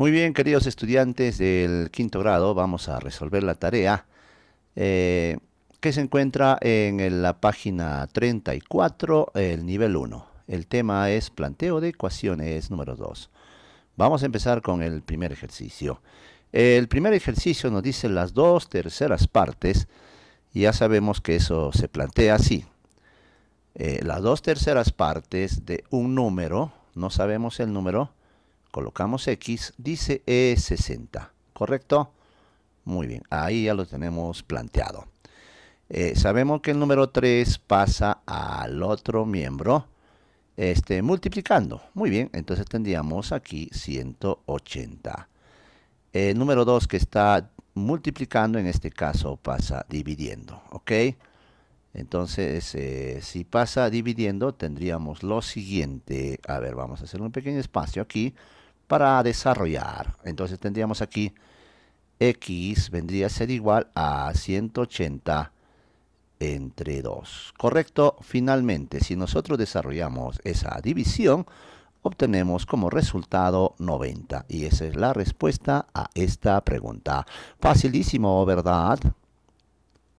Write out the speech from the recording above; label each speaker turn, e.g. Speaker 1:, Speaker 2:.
Speaker 1: Muy bien, queridos estudiantes del quinto grado, vamos a resolver la tarea eh, que se encuentra en la página 34, el nivel 1. El tema es planteo de ecuaciones número 2. Vamos a empezar con el primer ejercicio. El primer ejercicio nos dice las dos terceras partes. Y ya sabemos que eso se plantea así. Eh, las dos terceras partes de un número, no sabemos el número, colocamos X, dice E60, ¿correcto? Muy bien, ahí ya lo tenemos planteado. Eh, sabemos que el número 3 pasa al otro miembro este, multiplicando. Muy bien, entonces tendríamos aquí 180. El eh, número 2 que está multiplicando, en este caso pasa dividiendo, ¿ok? Entonces, eh, si pasa dividiendo, tendríamos lo siguiente. A ver, vamos a hacer un pequeño espacio aquí para desarrollar. Entonces tendríamos aquí x vendría a ser igual a 180 entre 2. ¿Correcto? Finalmente, si nosotros desarrollamos esa división, obtenemos como resultado 90. Y esa es la respuesta a esta pregunta. Facilísimo, ¿verdad?